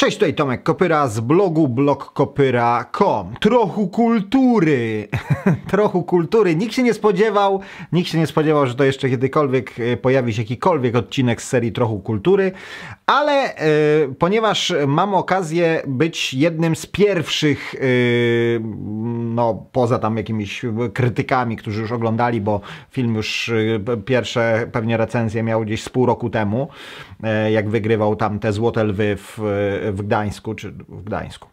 Cześć, tutaj Tomek Kopyra z blogu blogkopyra.com. Trochu kultury, trochu kultury. Nikt się nie spodziewał, nikt się nie spodziewał, że to jeszcze kiedykolwiek e, pojawi się jakikolwiek odcinek z serii Trochu kultury, ale e, ponieważ mam okazję być jednym z pierwszych e, no, poza tam jakimiś krytykami, którzy już oglądali, bo film już y, pierwsze pewnie recenzje miał gdzieś z pół roku temu, e, jak wygrywał tam te Złote Lwy w, y, w Gdańsku, czy w Gdańsku.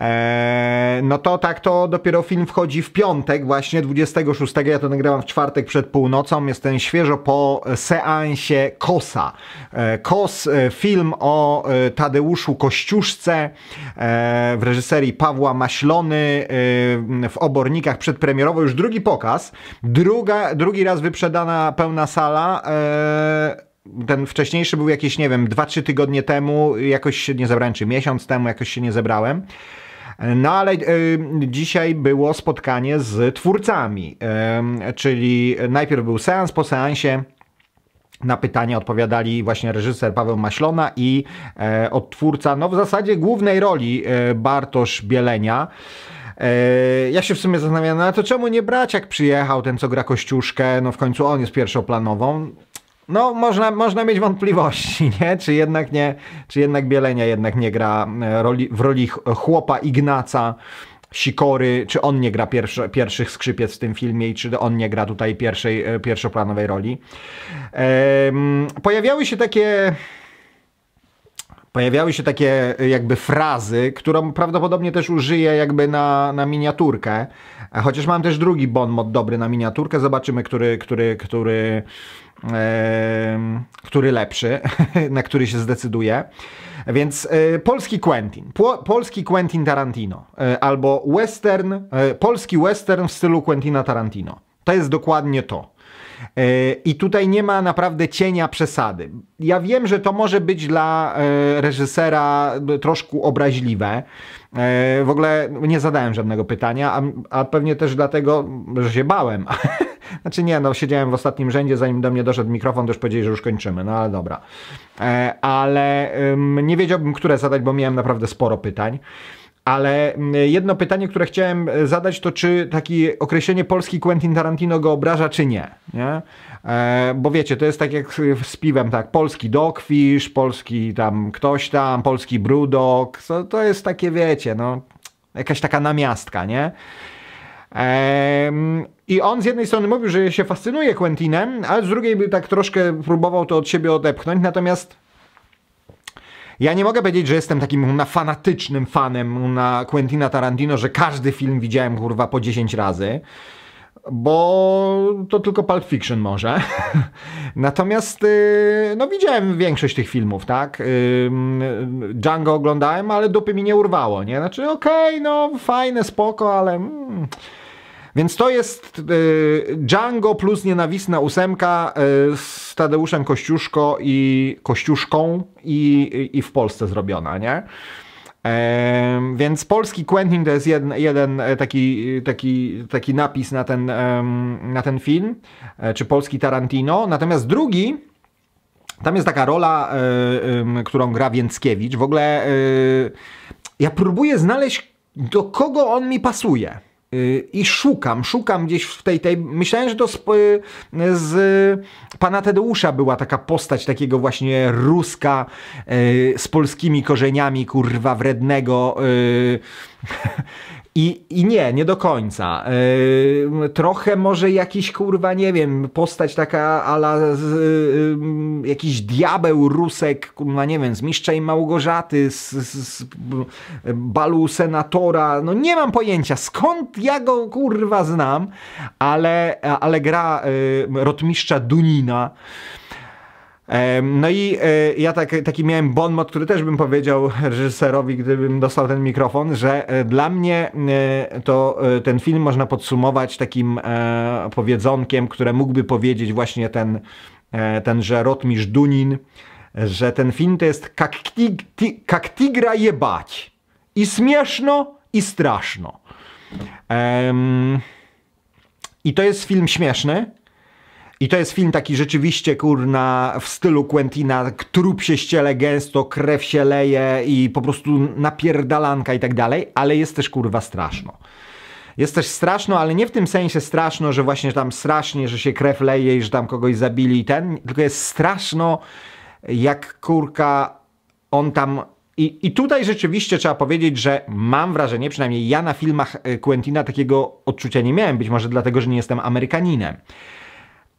Eee, no to tak to dopiero film wchodzi w piątek, właśnie 26. Ja to nagrałam w czwartek przed północą. Jestem świeżo po seansie Kosa. Eee, Kos, e, film o e, Tadeuszu Kościuszce e, w reżyserii Pawła Maślony w obornikach przedpremierowo. Już drugi pokaz. Druga, drugi raz wyprzedana pełna sala eee, ten wcześniejszy był jakieś, nie wiem, 2-3 tygodnie temu, jakoś się nie zebrałem, czy miesiąc temu jakoś się nie zebrałem. No ale e, dzisiaj było spotkanie z twórcami, e, czyli najpierw był seans, po seansie na pytania odpowiadali właśnie reżyser Paweł Maślona i e, odtwórca, no w zasadzie głównej roli e, Bartosz Bielenia. E, ja się w sumie zastanawiam, no ale to czemu nie braciak przyjechał, ten co gra Kościuszkę, no w końcu on jest pierwszoplanową no można, można mieć wątpliwości, nie? Czy jednak nie, czy jednak Bielenia jednak nie gra e, roli, w roli chłopa Ignaca Sikory, czy on nie gra pierwszy, pierwszych skrzypiec w tym filmie i czy on nie gra tutaj pierwszej, e, pierwszoplanowej roli. Ehm, pojawiały się takie pojawiały się takie y, jakby frazy, którą prawdopodobnie też użyję jakby na, na miniaturkę. Chociaż mam też drugi bon mod dobry na miniaturkę, zobaczymy, który, który, który, e, który lepszy, na który się zdecyduję. Więc e, polski Quentin, po, polski Quentin Tarantino e, albo western, polski western w stylu Quentina Tarantino. To jest dokładnie to. E, I tutaj nie ma naprawdę cienia przesady. Ja wiem, że to może być dla e, reżysera troszkę obraźliwe. E, w ogóle nie zadałem żadnego pytania, a, a pewnie też dlatego, że się bałem. Znaczy nie, no siedziałem w ostatnim rzędzie, zanim do mnie doszedł mikrofon, też powiedzieli, że już kończymy, no ale dobra. Ale nie wiedziałbym, które zadać, bo miałem naprawdę sporo pytań. Ale mm, jedno pytanie, które chciałem e, zadać, to czy takie określenie polski Quentin Tarantino go obraża, czy nie? nie? E, bo wiecie, to jest tak jak z piwem, tak? Polski Dogfish, polski tam ktoś tam, polski Brudok. To, to jest takie, wiecie, no, jakaś taka namiastka, nie? E, I on z jednej strony mówił, że się fascynuje Quentinem, ale z drugiej by tak troszkę próbował to od siebie odepchnąć, natomiast ja nie mogę powiedzieć, że jestem takim na fanatycznym fanem na Quentina Tarantino, że każdy film widziałem kurwa po 10 razy bo to tylko Pulp Fiction może. Natomiast y, no widziałem większość tych filmów, tak? Y, Django oglądałem, ale dupy mi nie urwało, nie? Znaczy okej, okay, no fajne, spoko, ale... Mm, więc to jest y, Django plus nienawistna ósemka y, z Tadeuszem Kościuszko i Kościuszką i, i, i w Polsce zrobiona, nie? więc polski Quentin to jest jeden, jeden taki, taki, taki napis na ten, na ten film, e, czy polski Tarantino. Natomiast drugi tam jest taka rola, e, którą gra Więckiewicz. W ogóle e, ja próbuję znaleźć, do kogo on mi pasuje i szukam, szukam gdzieś w tej, tej myślałem, że to z, y, z pana Tadeusza była taka postać takiego właśnie ruska y, z polskimi korzeniami, kurwa, wrednego y, I, I nie, nie do końca. Yy, trochę może jakiś kurwa, nie wiem, postać taka ala yy, jakiś diabeł rusek, kurwa, nie wiem, z Mistrza i Małgorzaty, z, z, z balu senatora. No nie mam pojęcia skąd ja go kurwa znam, ale, ale gra yy, rotmistrza Dunina. No i e, ja tak, taki miałem bonmot, który też bym powiedział reżyserowi, gdybym dostał ten mikrofon, że e, dla mnie e, to ten film można podsumować takim powiedzonkiem, które mógłby powiedzieć właśnie ten, że Rotmisz Dunin, że ten film to jest jak, tig, ti, tigra jebać. I śmieszno, i straszno. Um, I to jest film śmieszny, i to jest film taki rzeczywiście, kurna, w stylu Quentina, trup się ściele gęsto, krew się leje i po prostu napierdalanka i tak dalej, ale jest też, kurwa, straszno. Jest też straszno, ale nie w tym sensie straszno, że właśnie tam strasznie, że się krew leje i że tam kogoś zabili i ten, tylko jest straszno, jak kurka on tam i, I tutaj rzeczywiście trzeba powiedzieć, że mam wrażenie, przynajmniej ja na filmach e, Quentina takiego odczucia nie miałem, być może dlatego, że nie jestem Amerykaninem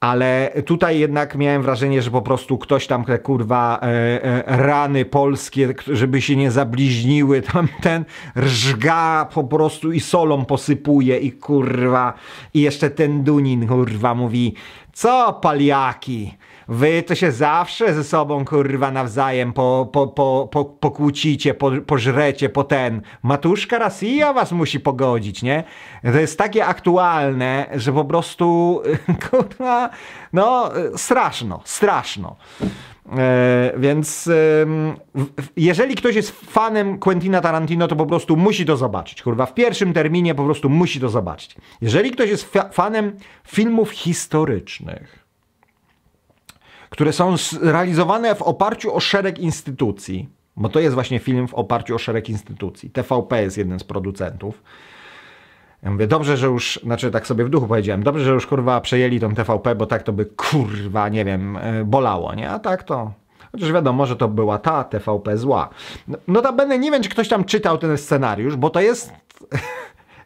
ale tutaj jednak miałem wrażenie, że po prostu ktoś tam te kurwa e, e, rany polskie, żeby się nie zabliźniły, tam ten rżga po prostu i solą posypuje i kurwa i jeszcze ten Dunin kurwa mówi co paliaki Wy to się zawsze ze sobą kurwa nawzajem po, po, po, po, pokłócicie, po, pożrecie, po ten. Matuszka Rosja was musi pogodzić, nie? To jest takie aktualne, że po prostu kurwa, no straszno, straszno. E, więc e, jeżeli ktoś jest fanem Quentina Tarantino, to po prostu musi to zobaczyć. Kurwa, w pierwszym terminie po prostu musi to zobaczyć. Jeżeli ktoś jest fa fanem filmów historycznych, które są realizowane w oparciu o szereg instytucji, bo to jest właśnie film w oparciu o szereg instytucji. TVP jest jeden z producentów. Ja mówię, dobrze, że już, znaczy tak sobie w duchu powiedziałem, dobrze, że już kurwa przejęli tą TVP, bo tak to by kurwa, nie wiem, e, bolało, nie? A tak to. Chociaż wiadomo, że to była ta TVP zła. No, notabene nie wiem, czy ktoś tam czytał ten scenariusz, bo to jest.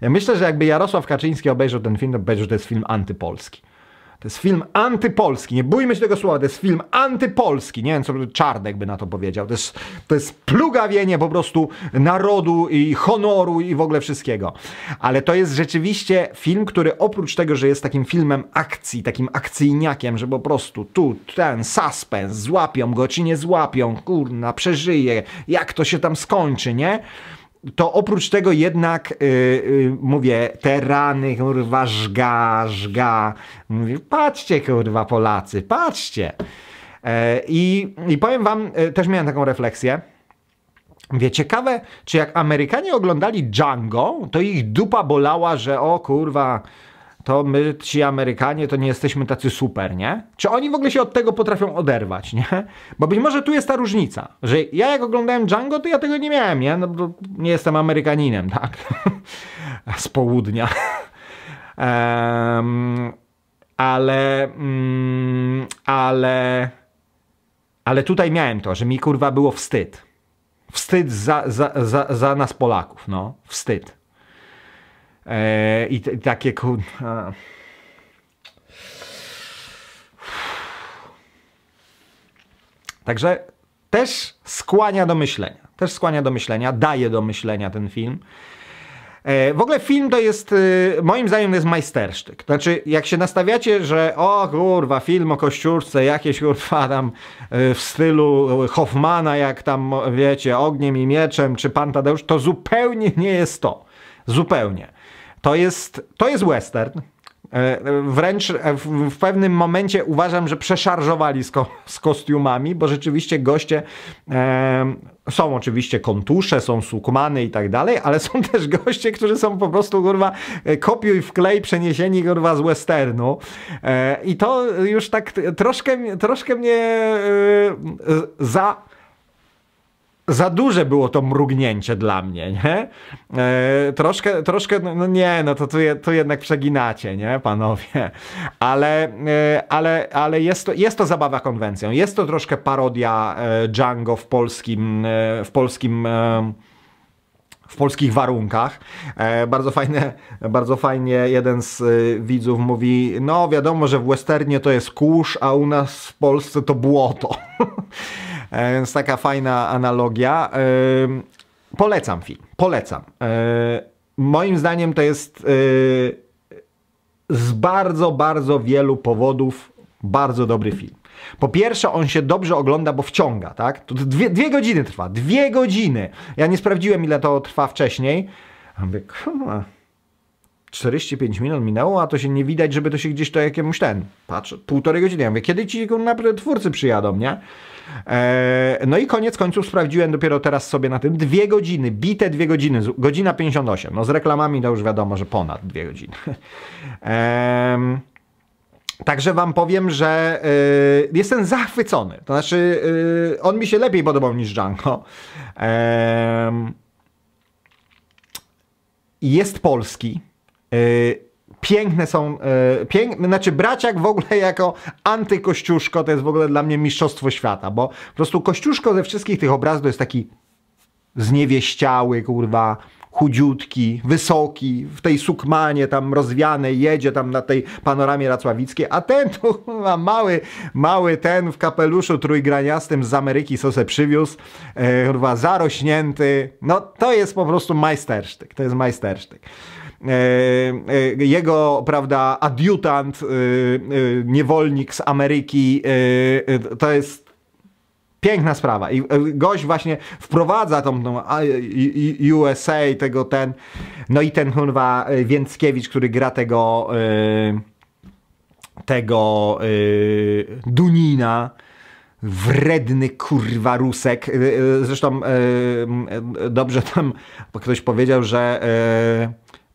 Ja myślę, że jakby Jarosław Kaczyński obejrzał ten film, to powiedział, że to jest film antypolski. To jest film antypolski, nie bójmy się tego słowa, to jest film antypolski. Nie wiem, co Czarnek by na to powiedział. To jest, to jest plugawienie po prostu narodu i honoru i w ogóle wszystkiego. Ale to jest rzeczywiście film, który oprócz tego, że jest takim filmem akcji, takim akcyjniakiem, że po prostu tu ten suspens, złapią go czy nie złapią, kurna, przeżyje, jak to się tam skończy, nie? to oprócz tego jednak yy, yy, mówię, te rany, kurwa, żga, żga. Mówię, patrzcie, kurwa, Polacy, patrzcie. E, I, I powiem wam, e, też miałem taką refleksję. Mówię, ciekawe, czy jak Amerykanie oglądali Django, to ich dupa bolała, że o kurwa, to my, ci Amerykanie, to nie jesteśmy tacy super, nie? Czy oni w ogóle się od tego potrafią oderwać, nie? Bo być może tu jest ta różnica, że ja jak oglądałem Django, to ja tego nie miałem, nie? No bo nie jestem Amerykaninem, tak? Z południa. um, ale, mm, ale, ale tutaj miałem to, że mi kurwa było wstyd. Wstyd za, za, za, za nas Polaków, no. Wstyd. E, i, I, takie kur... Także też skłania do myślenia. Też skłania do myślenia, daje do myślenia ten film. E, w ogóle film to jest, y, moim zdaniem, jest majstersztyk. Znaczy, jak się nastawiacie, że o kurwa, film o kościurce, jakieś kurwa tam y, w stylu Hoffmana, jak tam wiecie, ogniem i mieczem, czy pan Tadeusz, to zupełnie nie jest to. Zupełnie. To jest, to jest western. E, e, wręcz e, w pewnym momencie uważam, że przeszarżowali z, ko z kostiumami, bo rzeczywiście goście e, są oczywiście kontusze, są sukmany i tak dalej, ale są też goście, którzy są po prostu kurwa kopiuj w klej przeniesieni kurwa z westernu. E, I to już tak troszkę, troszkę mnie e, za za duże było to mrugnięcie dla mnie, nie? E, troszkę, troszkę, no, no nie, no to tu, tu jednak przeginacie, nie, panowie? Ale, e, ale, ale jest, to, jest to zabawa konwencją, jest to troszkę parodia e, Django w polskim, w polskim w polskich warunkach. E, bardzo, fajne, bardzo fajnie jeden z widzów mówi, no wiadomo, że w westernie to jest kurz, a u nas w Polsce to błoto. E, więc taka fajna analogia. E, polecam film, polecam. E, moim zdaniem to jest z bardzo, bardzo wielu powodów bardzo dobry film. Po pierwsze, on się dobrze ogląda, bo wciąga, tak? To dwie, dwie godziny trwa, dwie godziny. Ja nie sprawdziłem, ile to trwa wcześniej. A mówię, 45 minut minęło, a to się nie widać, żeby to się gdzieś to jakiemuś ten, patrz, półtorej godziny. Ja mówię, kiedy ci twórcy przyjadą, nie? Eee, no i koniec końców sprawdziłem dopiero teraz sobie na tym. Dwie godziny, bite dwie godziny, godzina 58. No z reklamami to już wiadomo, że ponad dwie godziny. Eee, Także wam powiem, że y, jestem zachwycony. To znaczy, y, on mi się lepiej podobał niż Django. Ehm, jest polski. E, piękne są, e, piękne, znaczy Braciak w ogóle jako antykościuszko to jest w ogóle dla mnie mistrzostwo świata, bo po prostu Kościuszko ze wszystkich tych obrazów to jest taki zniewieściały, kurwa, chudziutki, wysoki, w tej sukmanie tam rozwianej, jedzie tam na tej panoramie racławickiej, a ten tu kurwa, mały, mały ten w kapeluszu trójgraniastym z Ameryki sose przywiózł, e, kurwa, zarośnięty, no to jest po prostu majstersztyk, to jest majstersztyk. E, e, jego, prawda, adiutant, e, niewolnik z Ameryki, to jest Piękna sprawa. I gość właśnie wprowadza tą, tą USA, tego ten. No i ten Hunwa Więckiewicz, który gra tego. tego Dunina wredny kurwa Rusek. Zresztą dobrze tam ktoś powiedział, że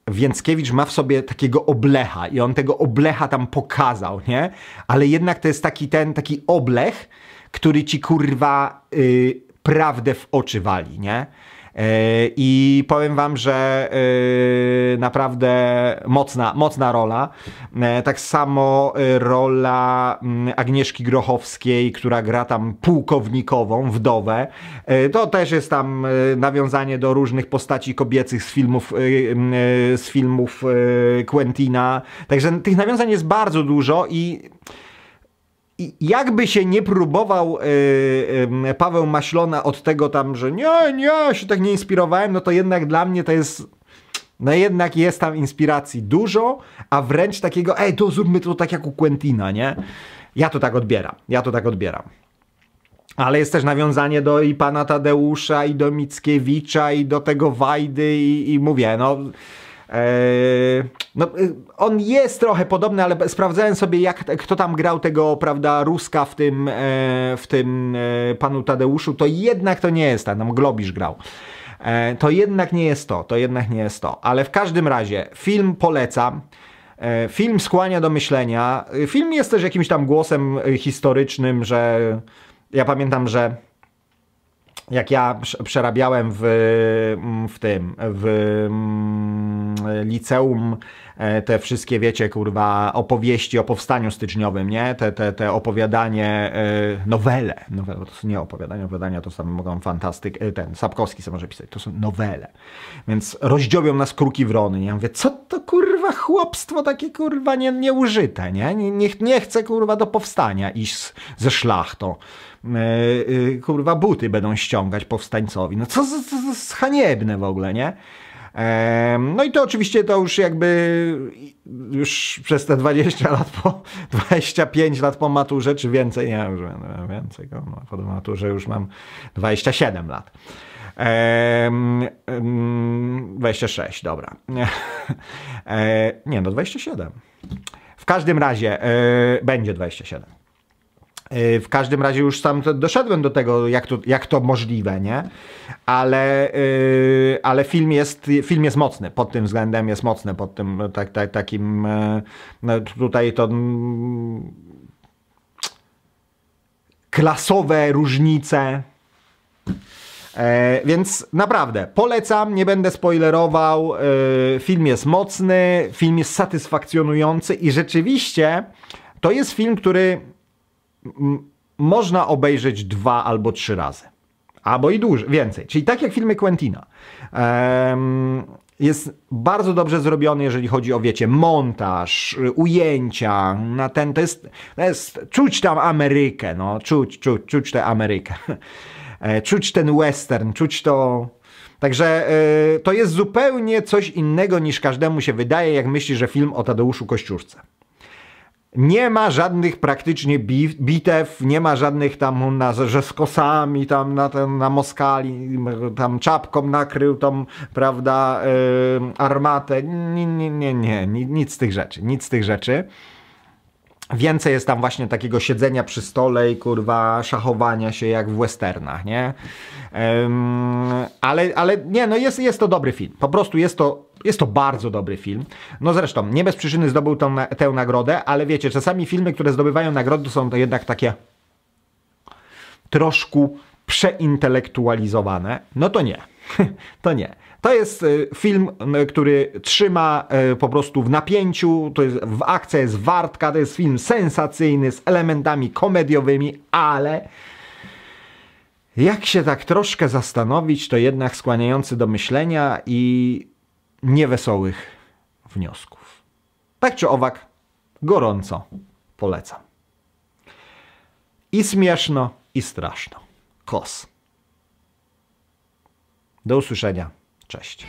Więckiewicz ma w sobie takiego oblecha i on tego oblecha tam pokazał, nie? Ale jednak to jest taki ten, taki oblech, który ci kurwa yy, prawdę w oczy wali, nie? E, I powiem wam, że e, naprawdę mocna, mocna rola. E, tak samo rola mm, Agnieszki Grochowskiej, która gra tam pułkownikową, wdowę. To też jest tam nawiązanie do różnych postaci kobiecych z filmów, z filmów Quentina. Także tych nawiązań jest bardzo dużo i jakby się nie próbował yy, yy, Paweł Maślona od tego tam, że nie, nie, się tak nie inspirowałem, no to jednak dla mnie to jest no jednak jest tam inspiracji dużo, a wręcz takiego, ej, to zróbmy to tak jak u Quentina, nie? Ja to tak odbieram, ja to tak odbieram. Ale jest też nawiązanie do i pana Tadeusza, i do Mickiewicza, i do tego Wajdy, i, i mówię, no... Yy, no, y, on jest trochę podobny, ale sprawdzałem sobie, jak, kto tam grał tego, prawda, Ruska w tym, e, w tym e, panu Tadeuszu, to jednak to nie jest, tam no, Globisz grał. E, to jednak nie jest to, to jednak nie jest to. Ale w każdym razie, film polecam. E, film skłania do myślenia. E, film jest też jakimś tam głosem e, historycznym, że ja pamiętam, że jak ja przerabiałem w, mm, w tym, w mm, liceum e, te wszystkie, wiecie, kurwa, opowieści o powstaniu styczniowym, nie? Te, te, te opowiadanie, e, nowele, nowele, to są nie opowiadania, opowiadania to same mogą fantastyk, e, ten, Sapkowski sam może pisać, to są nowele. Więc rozdziobią nas kruki wrony, nie? Ja mówię, co to kurwa kurwa chłopstwo takie kurwa nie, nieużyte, nie? Nie, nie, nie chce kurwa do powstania iść z, ze szlachtą. E, e, kurwa buty będą ściągać powstańcowi. No co za haniebne w ogóle, nie? No i to oczywiście to już jakby już przez te 20 lat po 25 lat po maturze, czy więcej, nie wiem, więcej, no, po maturze już mam 27 lat. 26, dobra. E, nie no, 27. W każdym razie e, będzie 27. E, w każdym razie już sam doszedłem do tego, jak to, jak to możliwe, nie? Ale, yy, ale film, jest, film jest mocny, pod tym względem jest mocny, pod tym tak, tak, takim, no tutaj to mm, klasowe różnice. E, więc naprawdę polecam, nie będę spoilerował. E, film jest mocny, film jest satysfakcjonujący i rzeczywiście to jest film, który można obejrzeć dwa albo trzy razy. Albo i dłużej, więcej. Czyli tak jak filmy Quentina. jest bardzo dobrze zrobiony, jeżeli chodzi o, wiecie, montaż, y, ujęcia, na ten, to jest, to jest czuć tam Amerykę, no, czuć, czuć, czuć tę Amerykę. E, czuć ten western, czuć to Także yy, to jest zupełnie coś innego niż każdemu się wydaje, jak myśli, że film o Tadeuszu Kościurce. Nie ma żadnych praktycznie bitew, nie ma żadnych tam, na, że z kosami, tam na, ten, na Moskali, tam czapką nakrył tą, prawda, yy, armatę. Nie, nie, nie, nie, nic z tych rzeczy, nic z tych rzeczy. Więcej jest tam właśnie takiego siedzenia przy stole i kurwa szachowania się jak w westernach, nie? Um, ale, ale nie, no jest, jest to dobry film. Po prostu jest to, jest to bardzo dobry film. No zresztą, nie bez przyczyny zdobył tą, tę nagrodę, ale wiecie, czasami filmy, które zdobywają nagrody są to jednak takie troszkę przeintelektualizowane, no to nie. To nie. To jest y, film, który trzyma y, po prostu w napięciu, to jest, w akcja jest wartka, to jest film sensacyjny z elementami komediowymi, ale jak się tak troszkę zastanowić, to jednak skłaniający do myślenia i niewesołych wniosków. Tak czy owak, gorąco polecam. I śmieszno, i straszno. KOS. Do usłyszenia. Cześć.